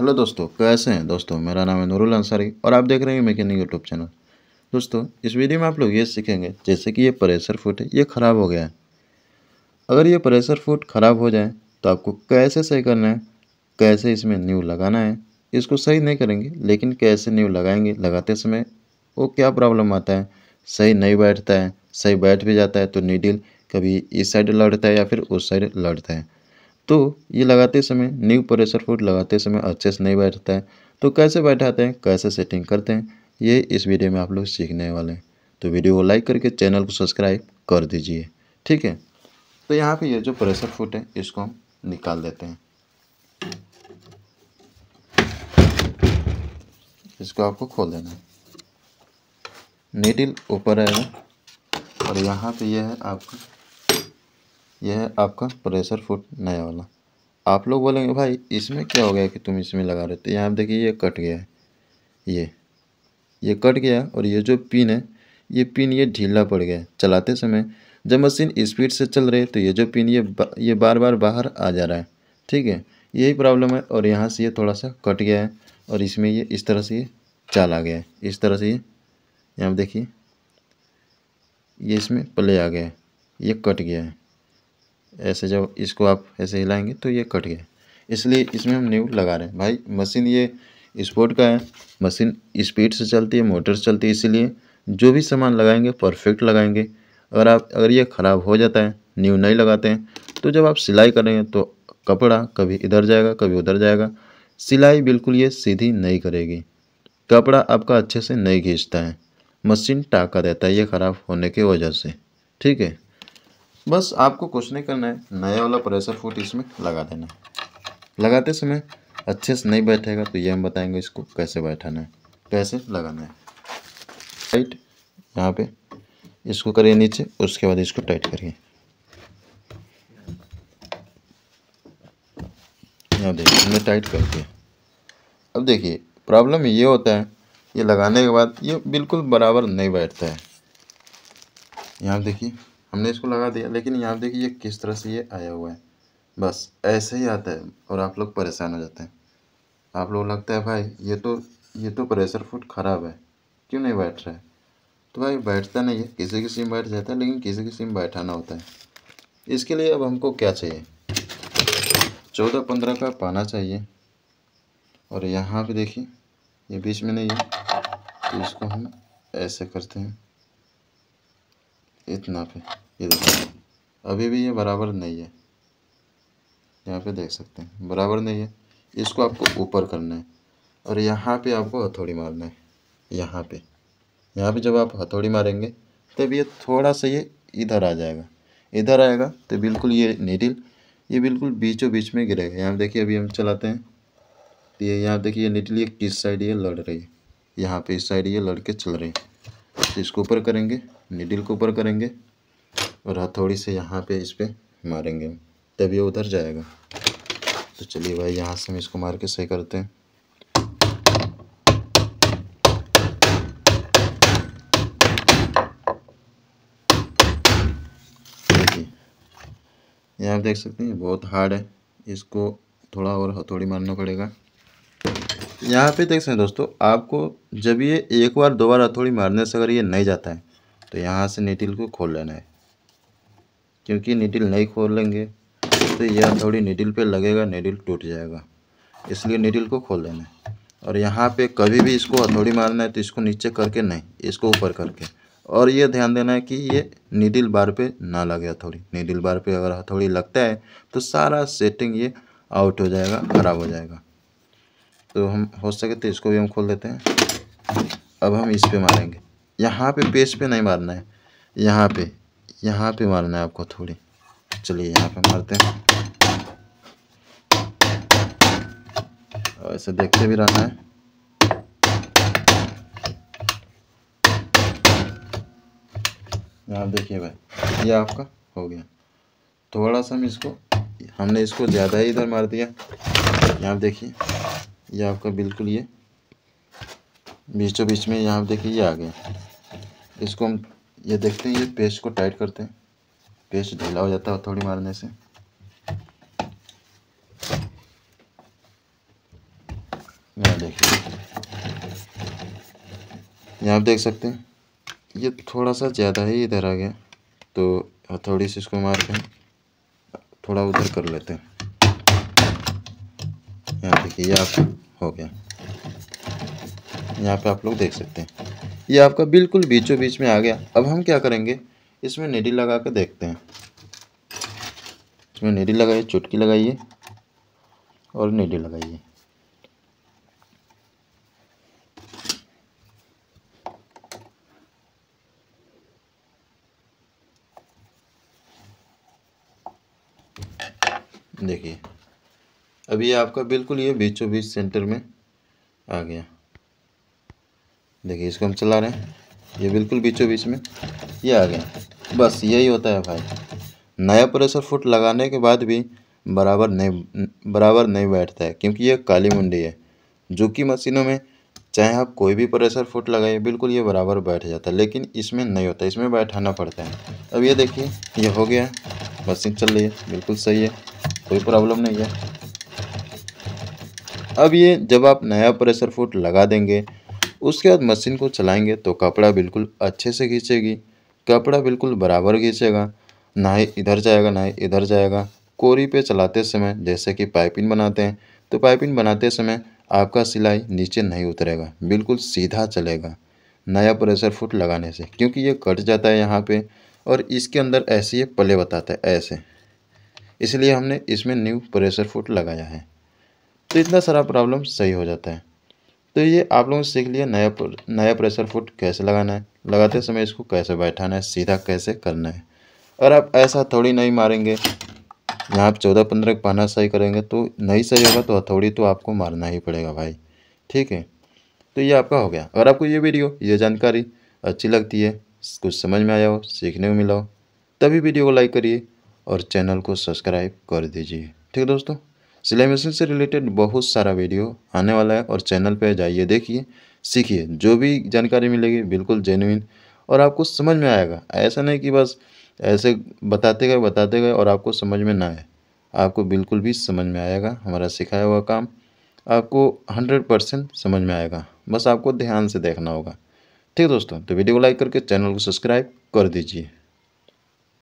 hello दोस्तों कैसे हैं दोस्तों मेरा नाम है नूरुल अंसारी और आप देख रहे हैं मैकेनिक यूट्यूब चैनल दोस्तों इस वीडियो में आप लोग ये सीखेंगे जैसे कि ये प्रेशर फुट है ये ख़राब हो गया है अगर ये प्रेशर फुट ख़राब हो जाए तो आपको कैसे सही करना है कैसे इसमें न्यू लगाना है इसको सही नहीं करेंगे लेकिन कैसे न्यू लगाएंगे लगाते समय वो क्या प्रॉब्लम आता है सही नहीं बैठता है सही बैठ भी जाता है तो नीडिल कभी इस साइड लड़ता है या फिर उस साइड लड़ता है तो ये लगाते समय न्यू प्रेशर फूड लगाते समय अच्छे से नहीं बैठता है तो कैसे बैठाते हैं कैसे सेटिंग करते हैं ये इस वीडियो में आप लोग सीखने वाले हैं तो वीडियो को लाइक करके चैनल को सब्सक्राइब कर दीजिए ठीक है तो यहाँ पे ये जो प्रेशर फूट है इसको हम निकाल देते हैं इसको आपको खोल देना है नीडिल ऊपर आएगा और यहाँ पे यह है आपका यह है आपका प्रेशर फुट नया वाला आप लोग बोलेंगे भाई इसमें क्या हो गया कि तुम इसमें लगा रहे थे तो यहाँ देखिए ये कट गया है ये ये कट गया और ये जो पिन है ये पिन ये ढीला पड़ गया चलाते समय जब मशीन स्पीड से चल रही है तो ये जो पिन ये ये बार बार बाहर आ जा रहा है ठीक है यही प्रॉब्लम है और यहाँ से ये थोड़ा सा कट गया है और इसमें ये इस तरह से ये चाल आ गया है इस तरह से ये यहाँ देखिए ये इसमें प्ले आ गया है ये कट गया है ऐसे जब इसको आप ऐसे हिलाएंगे तो ये कट गया इसलिए इसमें हम न्यू लगा रहे हैं भाई मशीन ये स्पोर्ट का है मशीन स्पीड से चलती है मोटर से चलती है इसीलिए जो भी सामान लगाएंगे परफेक्ट लगाएंगे अगर आप अगर ये ख़राब हो जाता है न्यू नहीं लगाते हैं तो जब आप सिलाई करेंगे तो कपड़ा कभी इधर जाएगा कभी उधर जाएगा सिलाई बिल्कुल ये सीधी नहीं करेगी कपड़ा आपका अच्छे से नहीं खींचता है मशीन टाका देता है ये ख़राब होने की वजह से ठीक है बस आपको कुछ नहीं करना है नया वाला प्रेशर फूट इसमें लगा देना लगाते समय अच्छे से नहीं बैठेगा तो ये हम बताएंगे इसको कैसे बैठाना है कैसे लगाना है टाइट यहाँ पे इसको करिए नीचे उसके बाद इसको टाइट करिए देखिए हमने टाइट कर दिया अब देखिए प्रॉब्लम ये होता है ये लगाने के बाद ये बिल्कुल बराबर नहीं बैठता है यहाँ देखिए हमने इसको लगा दिया लेकिन यहाँ देखिए ये किस तरह से ये आया हुआ है बस ऐसे ही आता है और आप लोग परेशान हो जाते हैं आप लोग लगता है भाई ये तो ये तो प्रेशर फूड ख़राब है क्यों नहीं बैठ रहा है तो भाई बैठता नहीं है किसी किसी में बैठ जाता है लेकिन किसी किसी में बैठाना होता है इसके लिए अब हमको क्या चाहिए चौदह पंद्रह का पाना चाहिए और यहाँ पे देखिए ये बीच में नहीं है तो इसको हम ऐसे करते हैं इतना पे ये देखो अभी भी ये बराबर नहीं है यहाँ पे देख सकते हैं बराबर नहीं है इसको आपको ऊपर करना है और यहाँ पे आपको हथौड़ी मारना है यहाँ पे यहाँ पे जब आप हथौड़ी मारेंगे तब ये थोड़ा सा ये इधर आ जाएगा इधर आएगा तो बिल्कुल ये नीडिल ये बिल्कुल बीचों बीच में गिरेगा यहाँ देखिए अभी हम चलाते हैं तो ये यहाँ देखिए ये नीडिल ये किस साइड ये लड़ रही है यहाँ पे इस साइड ये लड़के चल रही है से इसको ऊपर करेंगे निडिल को ऊपर करेंगे और हथौड़ी से यहाँ पे इस पर मारेंगे तब ये उधर जाएगा तो चलिए भाई यहाँ से हम इसको मार के सही करते हैं यहाँ आप देख सकते हैं बहुत हार्ड है इसको थोड़ा और हथौड़ी मारना पड़ेगा यहाँ पे देख सकते हैं दोस्तों आपको जब ये एक बार दो बार हथौड़ी मारने से अगर ये नहीं जाता है तो यहाँ से नीटिल को खोल लेना है क्योंकि नीटिल नहीं खोलेंगे तो ये हथौड़ी नीटिल पे लगेगा नीटिल टूट जाएगा इसलिए नीटिल को खोल लेना है और यहाँ पे कभी भी इसको हथौड़ी मारना है तो इसको नीचे करके नहीं इसको ऊपर करके और ये ध्यान देना है कि ये नीडिल बार पे ना लगे हथौड़ी नीडिल बार पे अगर हथौड़ी लगता है तो सारा सेटिंग ये आउट हो जाएगा ख़राब हो जाएगा तो हम हो सके तो इसको भी हम खोल देते हैं अब हम इस पे मारेंगे यहाँ पे पेज पे नहीं मारना है यहाँ पे यहाँ पे मारना है आपको थोड़ी चलिए यहाँ पे मारते हैं ऐसे देखते भी रहना है यहाँ देखिए भाई ये आपका हो गया थोड़ा सा हम इसको हमने इसको ज़्यादा ही इधर मार दिया यहाँ देखिए ये आपका बिल्कुल ये बीचों बीच में यहाँ देखिए ये आ गया इसको हम ये देखते हैं ये पेस्ट को टाइट करते हैं पेस्ट ढीला हो जाता है थोड़ी मारने से यहाँ देखिए यहाँ आप देख सकते हैं ये थोड़ा सा ज़्यादा ही इधर आ गया तो हथौड़ी से इसको मार के थोड़ा उधर कर लेते हैं देखिए ये हो गया यहाँ पे आप लोग देख सकते हैं ये आपका बिल्कुल बीचों बीच में आ गया अब हम क्या करेंगे इसमें नेडी लगा के देखते हैं इसमें नेडी लगाइए चुटकी लगाइए और नेडी लगाइए देखिए अब ये आपका बिल्कुल ये बीचों बीच सेंटर में आ गया देखिए इसको हम चला रहे हैं ये बिल्कुल बीचों बीच में ये आ गया बस यही होता है भाई नया प्रेशर फुट लगाने के बाद भी बराबर नहीं बराबर नहीं बैठता है क्योंकि ये काली मुंडी है जो कि मशीनों में चाहे आप कोई भी प्रेशर फुट लगाइए बिल्कुल ये बराबर बैठ जाता है लेकिन इसमें नहीं होता इसमें बैठाना पड़ता है अब ये देखिए ये हो गया मशीन चल रही है बिल्कुल सही है कोई प्रॉब्लम नहीं है अब ये जब आप नया प्रेशर फुट लगा देंगे उसके बाद मशीन को चलाएंगे तो कपड़ा बिल्कुल अच्छे से खींचेगी कपड़ा बिल्कुल बराबर खींचेगा ना ही इधर जाएगा ना ही इधर जाएगा कोरी पे चलाते समय जैसे कि पाइपिंग बनाते हैं तो पाइपिंग बनाते समय आपका सिलाई नीचे नहीं उतरेगा बिल्कुल सीधा चलेगा नया प्रेशर फुट लगाने से क्योंकि ये कट जाता है यहाँ पे और इसके अंदर ऐसे ये पले बताता है ऐसे इसलिए हमने इसमें न्यू प्रेशर फुट लगाया है तो इतना सारा प्रॉब्लम सही हो जाता है तो ये आप लोगों ने सीख लिया नया नया प्रेशर फुट कैसे लगाना है लगाते समय इसको कैसे बैठाना है सीधा कैसे करना है और आप ऐसा थोड़ी नहीं मारेंगे यहाँ आप चौदह पंद्रह पाना सही करेंगे तो नहीं सही होगा तो हथौड़ी तो आपको मारना ही पड़ेगा भाई ठीक है तो ये आपका हो गया अगर आपको ये वीडियो ये जानकारी अच्छी लगती है कुछ समझ में आया हो सीखने को मिला हो तभी वीडियो को लाइक करिए और चैनल को सब्सक्राइब कर दीजिए ठीक है दोस्तों सिलाई मशीन से रिलेटेड बहुत सारा वीडियो आने वाला है और चैनल पर जाइए देखिए सीखिए जो भी जानकारी मिलेगी बिल्कुल जेनुइन और आपको समझ में आएगा ऐसा नहीं कि बस ऐसे बताते गए बताते गए और आपको समझ में ना आए आपको बिल्कुल भी समझ में आएगा हमारा सिखाया हुआ काम आपको हंड्रेड परसेंट समझ में आएगा बस आपको ध्यान से देखना होगा ठीक दोस्तों तो वीडियो को लाइक करके चैनल को सब्सक्राइब कर दीजिए